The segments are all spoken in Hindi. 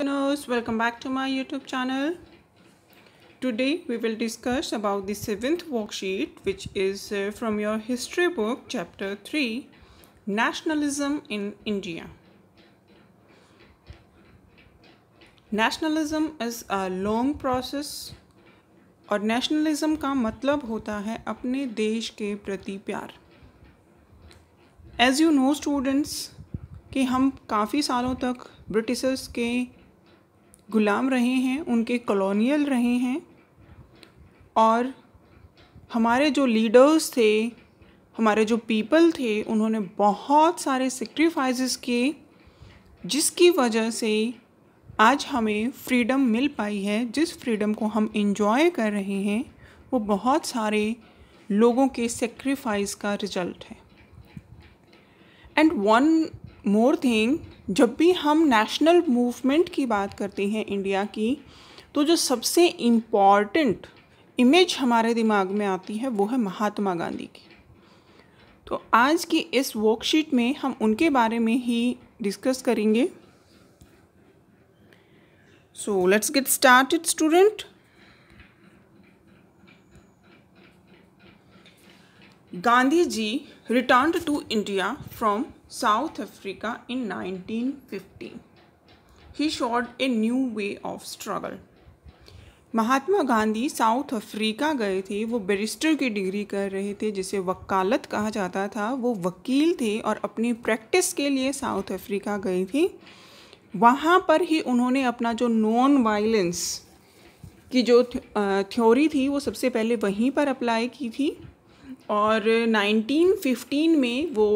Winners, welcome back to my YouTube channel. Today we will discuss about the seventh worksheet which is from your history book chapter 3 Nationalism in India. Nationalism is a long process और nationalism का मतलब होता है अपने देश के प्रति प्यार as you know students कि हम काफ़ी सालों तक ब्रिटिशर्स के गुलाम रहे हैं उनके कॉलोनियल रहे हैं और हमारे जो लीडर्स थे हमारे जो पीपल थे उन्होंने बहुत सारे सेक्रीफाइसेस किए जिसकी वजह से आज हमें फ्रीडम मिल पाई है जिस फ्रीडम को हम इंजॉय कर रहे हैं वो बहुत सारे लोगों के सेक्रीफाइस का रिजल्ट है एंड वन मोर थिंग जब भी हम नेशनल मूवमेंट की बात करते हैं इंडिया की तो जो सबसे इम्पॉर्टेंट इमेज हमारे दिमाग में आती है वो है महात्मा गांधी की तो आज की इस वर्कशीट में हम उनके बारे में ही डिस्कस करेंगे so let's get started student Gandhi ji return to India from South Africa in 1950. He showed a new way of struggle. Mahatma Gandhi South Africa गए थे वो बैरिस्टर की डिग्री कर रहे थे जिसे वकालत कहा जाता था वो वकील थे और अपनी प्रैक्टिस के लिए साउथ अफ्रीका गए थे वहाँ पर ही उन्होंने अपना जो नॉन वायलेंस की जो थ्योरी थी वो सबसे पहले वहीं पर अप्लाई की थी और 1915 में वो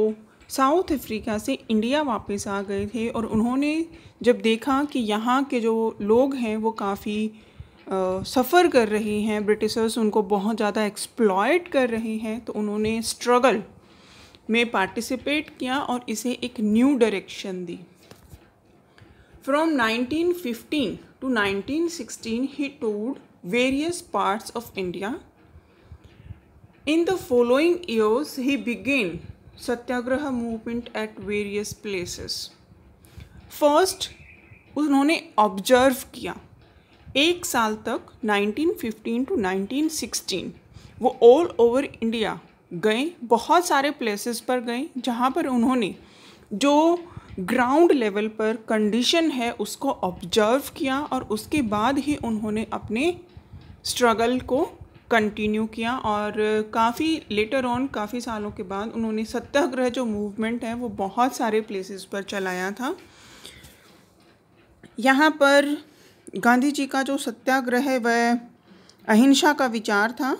साउथ अफ्रीका से इंडिया वापस आ गए थे और उन्होंने जब देखा कि यहाँ के जो लोग हैं वो काफ़ी सफ़र कर रहे हैं ब्रिटिशर्स उनको बहुत ज़्यादा एक्सप्लॉयट कर रहे हैं तो उन्होंने स्ट्रगल में पार्टिसिपेट किया और इसे एक न्यू डायरेक्शन दी फ्रॉम 1915 टू 1916 ही टूड various parts of India in the following years he began satyagraha movement at various places first उन्होंने ऑब्जर्व किया एक साल तक 1915 टू 1916 वो ऑल ओवर इंडिया गए बहुत सारे प्लेसेस पर गए जहाँ पर उन्होंने जो ग्राउंड लेवल पर कंडीशन है उसको ऑब्जर्व किया और उसके बाद ही उन्होंने अपने स्ट्रगल को कंटिन्यू किया और काफ़ी लेटर ऑन काफ़ी सालों के बाद उन्होंने सत्याग्रह जो मूवमेंट है वो बहुत सारे प्लेसेस पर चलाया था यहाँ पर गांधी जी का जो सत्याग्रह है वह अहिंसा का विचार था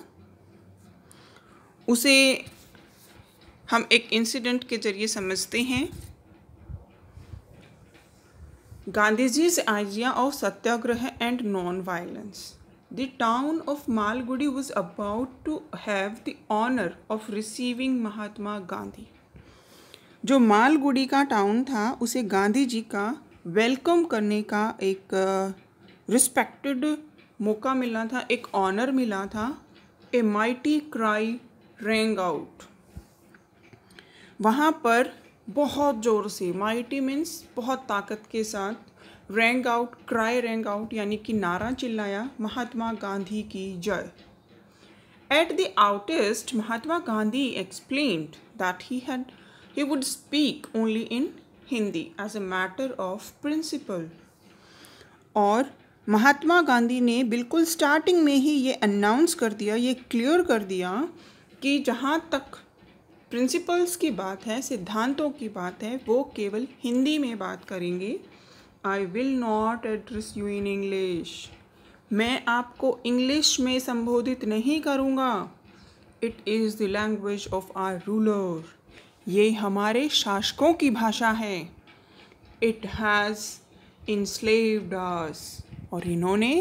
उसे हम एक इंसिडेंट के जरिए समझते हैं Gandhi ji's idea of satyagraha and non violence The town of Malgudi was about to have the honor of receiving Mahatma Gandhi. जो मालगुड़ी का टाउन था उसे गांधी जी का वेलकम करने का एक रिस्पेक्टेड uh, मौका मिला था एक ऑनर मिला था a mighty cry rang out वहाँ पर बहुत ज़ोर से माइटी मीन्स बहुत ताकत के साथ रेंग आउट क्राई रेंग आउट यानी कि नारा चिल्लाया महात्मा गांधी की जय at the outset Mahatma Gandhi explained that he had he would speak only in Hindi as a matter of principle और महात्मा गांधी ने बिल्कुल स्टार्टिंग में ही ये अनाउंस कर दिया ये क्लियर कर दिया कि जहाँ तक प्रिंसिपल्स की बात है सिद्धांतों की बात है वो केवल हिंदी में बात करेंगे I will not address you in English मैं आपको इंग्लिश में संबोधित नहीं करूँगा it is the language of our ruler ये हमारे शासकों की भाषा है इट हैज़ इंस्लेव्ड और इन्होंने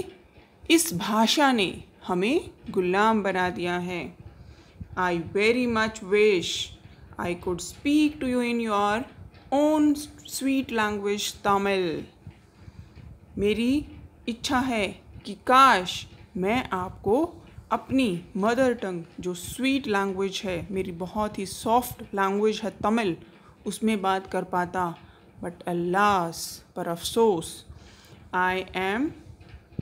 इस भाषा ने हमें गुलाम बना दिया है I very much wish I could speak to you in your own sweet language Tamil. मेरी इच्छा है कि काश मैं आपको अपनी मदर टंग जो स्वीट लैंग्वेज है मेरी बहुत ही सॉफ्ट लैंग्वेज है तमिल उसमें बात कर पाता बट अल्लास पर अफसोस I am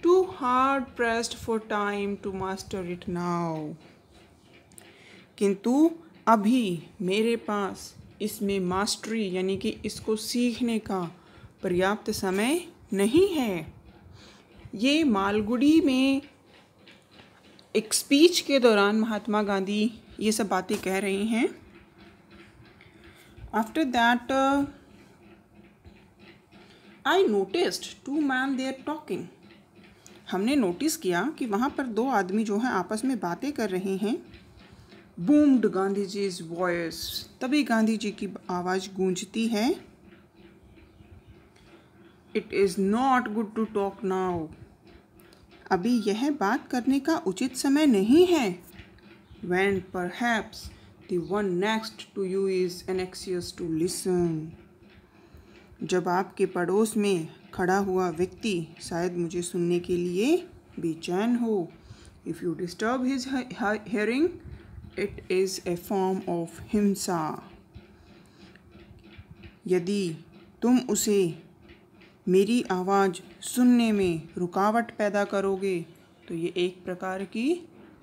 too hard pressed for time to master it now किंतु अभी मेरे पास इसमें मास्टरी यानी कि इसको सीखने का पर्याप्त समय नहीं है ये मालगुड़ी में एक स्पीच के दौरान महात्मा गांधी ये सब बातें कह रहे हैं after that I notice two man there talking हमने नोटिस किया कि वहाँ पर दो आदमी जो हैं आपस में बातें कर रहे हैं boomed Gandhi ji is voice तभी गांधी जी की आवाज़ गूंजती है it is not good to talk now अभी यह बात करने का उचित समय नहीं है when perhaps then next to you is anxious to listen जब आपके पड़ोस में खड़ा हुआ व्यक्ति शायद मुझे सुनने के लिए बेचैन हो if you disturb his hearing it is a form of hinsa यदि तुम उसे मेरी आवाज़ सुनने में रुकावट पैदा करोगे तो ये एक प्रकार की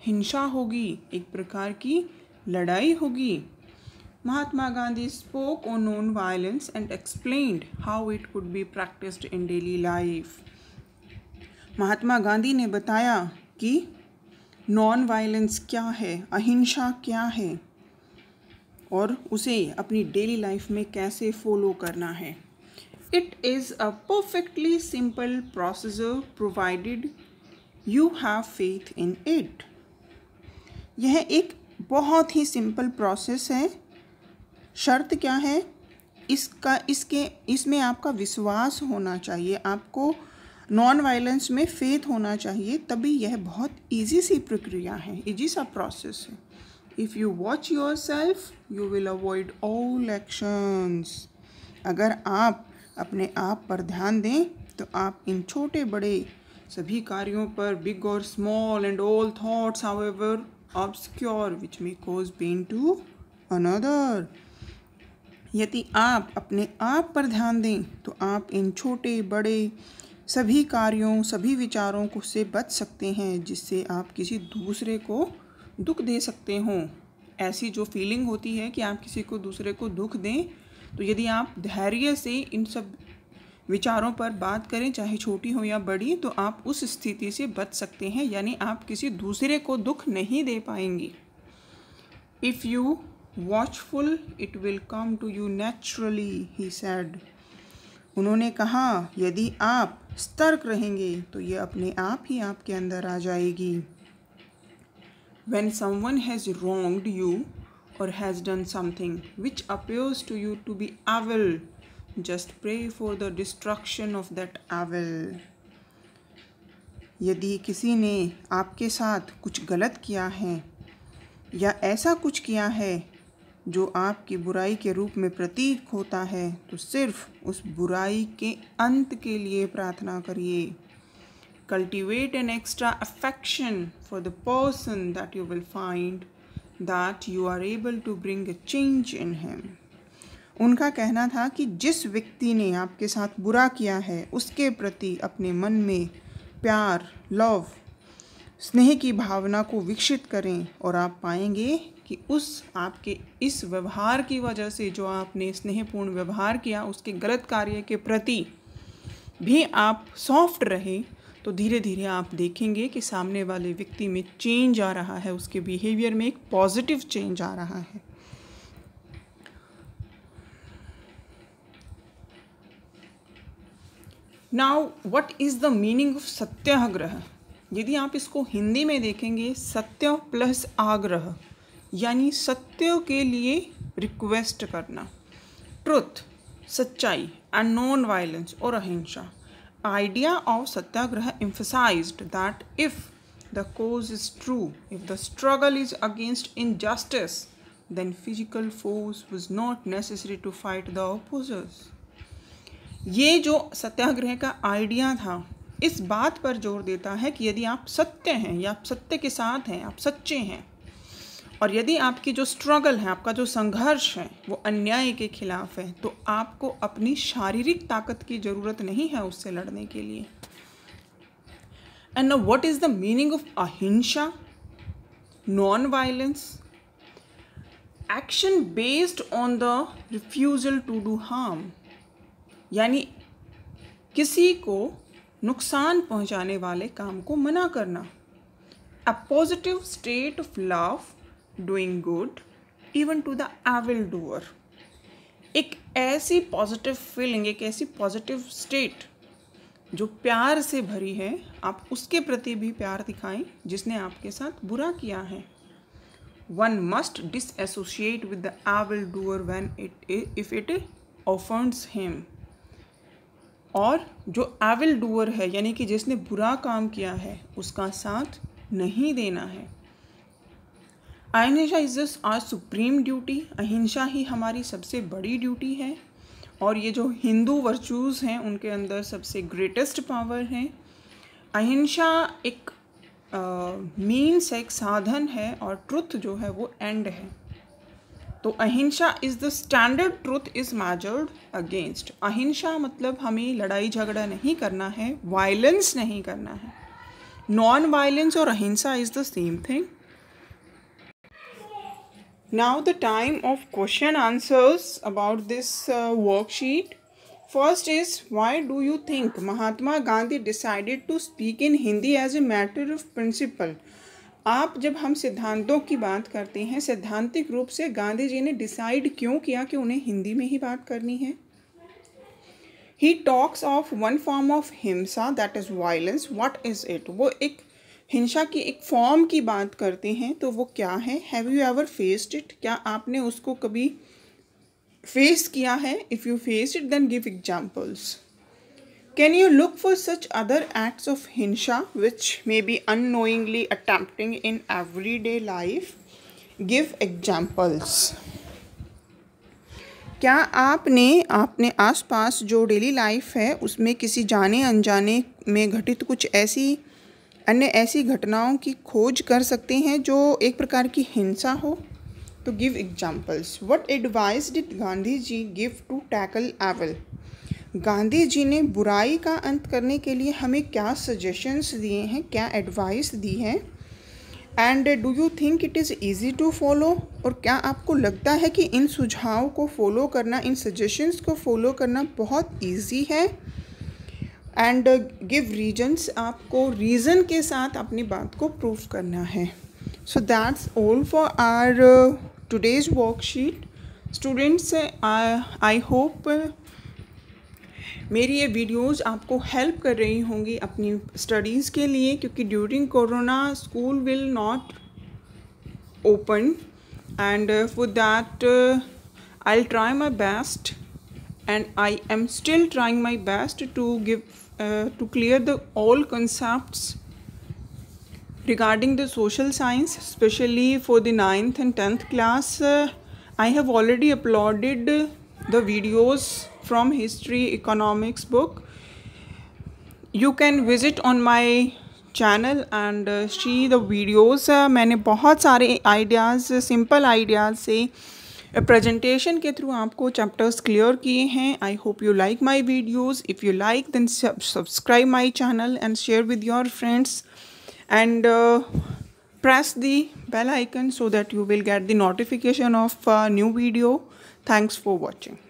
हिंसा होगी एक प्रकार की लड़ाई होगी Mahatma Gandhi spoke on non violence and explain how it could be practised in daily life Mahatma Gandhi ने बताया कि नॉन वायलेंस क्या है अहिंसा क्या है और उसे अपनी डेली लाइफ में कैसे फॉलो करना है It is a perfectly simple processor provided you have faith in it. यह एक बहुत ही सिंपल प्रोसेस है शर्त क्या है इसका इसके इसमें आपका विश्वास होना चाहिए आपको नॉन वायलेंस में फेथ होना चाहिए तभी यह बहुत इजी सी प्रक्रिया है इजी सा प्रोसेस है if you watch yourself you will avoid all actions अगर आप अपने आप पर ध्यान दें तो आप इन छोटे बड़े सभी कार्यों पर बिग और small and all thoughts however obscure which may cause pain to another यदि आप अपने आप पर ध्यान दें तो आप इन छोटे बड़े सभी कार्यों सभी विचारों को से बच सकते हैं जिससे आप किसी दूसरे को दुख दे सकते हो ऐसी जो फीलिंग होती है कि आप किसी को दूसरे को दुख दें तो यदि आप धैर्य से इन सब विचारों पर बात करें चाहे छोटी हो या बड़ी तो आप उस स्थिति से बच सकते हैं यानी आप किसी दूसरे को दुख नहीं दे पाएंगे if you watchful it will come to you naturally he said उन्होंने कहा यदि आप सतर्क रहेंगे तो ये अपने आप ही आपके अंदर आ जाएगी when someone has wronged you or has done something which appears to you to be evil just pray for the destruction of that evil यदि किसी ने आपके साथ कुछ गलत किया है या ऐसा कुछ किया है जो आपकी बुराई के रूप में प्रतीक होता है तो सिर्फ उस बुराई के अंत के लिए प्रार्थना करिए cultivate an extra affection for the person that you will find that you are able to bring a change in him. उनका कहना था कि जिस व्यक्ति ने आपके साथ बुरा किया है उसके प्रति अपने मन में प्यार लव स्नेह की भावना को विकसित करें और आप पाएंगे कि उस आपके इस व्यवहार की वजह से जो आपने स्नेहपूर्ण व्यवहार किया उसके गलत कार्य के प्रति भी आप सॉफ्ट रहें तो धीरे धीरे आप देखेंगे कि सामने वाले व्यक्ति में चेंज आ रहा है उसके बिहेवियर में एक पॉजिटिव चेंज आ रहा है now what is the meaning of satyagraha यदि आप इसको हिंदी में देखेंगे सत्य प्लस आग्रह यानी सत्य के लिए रिक्वेस्ट करना ट्रुथ सच्चाई एंड नॉन वायलेंस और अहिंसा idea of satyagraha emphasized that if the cause is true, if the struggle is against injustice, then physical force was not necessary to fight the opposers. ye jo satyagraha ka idea tha इस बात पर जोर देता है कि यदि आप सत्य हैं या आप सत्य के साथ हैं आप सच्चे हैं और यदि आपकी जो स्ट्रगल है आपका जो संघर्ष है वो अन्याय के खिलाफ है तो आपको अपनी शारीरिक ताकत की ज़रूरत नहीं है उससे लड़ने के लिए and what is the meaning of ahimsa non violence action based on the refusal to do harm यानी किसी को नुकसान पहुंचाने वाले काम को मना करना a positive state of love doing good even to the evil doer एक ऐसी पॉजिटिव फीलिंग एक ऐसी पॉजिटिव स्टेट जो प्यार से भरी है आप उसके प्रति भी प्यार दिखाएं जिसने आपके साथ बुरा किया है one must disassociate with the evil doer when it if it affords him और जो एविल डूअर है यानी कि जिसने बुरा काम किया है उसका साथ नहीं देना है ahimsa is just our supreme duty अहिंसा ही हमारी सबसे बड़ी ड्यूटी है और ये जो हिंदू वर्चूज़ हैं उनके अंदर सबसे ग्रेटेस्ट पावर है अहिंसा एक मीन्स है एक साधन है और ट्रुथ जो है वो एंड है तो ahimsa is the standard truth is measured against अहिंसा मतलब हमें लड़ाई झगड़ा नहीं करना है वायलेंस नहीं करना है नॉन वायलेंस और ahimsa is the same thing Now the time of question answers about this uh, worksheet. First is why do you think Mahatma Gandhi decided to speak in Hindi as a matter of principle? आप जब हम सिद्धांतों की बात करते हैं सिद्धांतिक रूप से गांधी जी ने डिसाइड क्यों किया कि उन्हें हिंदी में ही बात करनी है he talks of one form of hinsa that is violence what is it वो एक हिंसा की एक फॉर्म की बात करते हैं तो वो क्या है have you ever faced it क्या आपने उसको कभी फेस किया है if you face it then give examples can you look for such other acts of hinsa which may be unknowingly attempting every day life give examples क्या आपने आपने आसपास जो डेली लाइफ है उसमें किसी जाने अनजाने में घटित कुछ ऐसी अन्य ऐसी घटनाओं की खोज कर सकते हैं जो एक प्रकार की हिंसा हो तो give examples what advice did Gandhi ji give to tackle evil Gandhi ji ने बुराई का अंत करने के लिए हमें क्या सजेशंस दिए हैं क्या एडवाइस दी है and do you think it is easy to follow और क्या आपको लगता है कि इन सुझाव को फॉलो करना इन सजेशंस को फॉलो करना बहुत ईजी है एंड गिव रीजन्स आपको रीज़न के साथ अपनी बात को प्रूव करना है so that's all for our today's worksheet students I hope मेरी ये वीडियोस आपको हेल्प कर रही होंगी अपनी स्टडीज़ के लिए क्योंकि during corona school will not open and for that I try my best and I am still trying my best to give to clear the all concepts regarding the social science especially for the 9th and 10th class uh, i have already uploaded the videos from history economics book you can visit on my channel and see the videos मैंने बहुत सारे आइडियाज़ सिंपल आइडियाज़ से प्रेजेंटेशन के थ्रू आपको चैप्टर्स क्लियर किए हैं I hope you like my videos if you like then subscribe my channel and share with your friends and press the bell icon so that you will get the notification of new video thanks for watching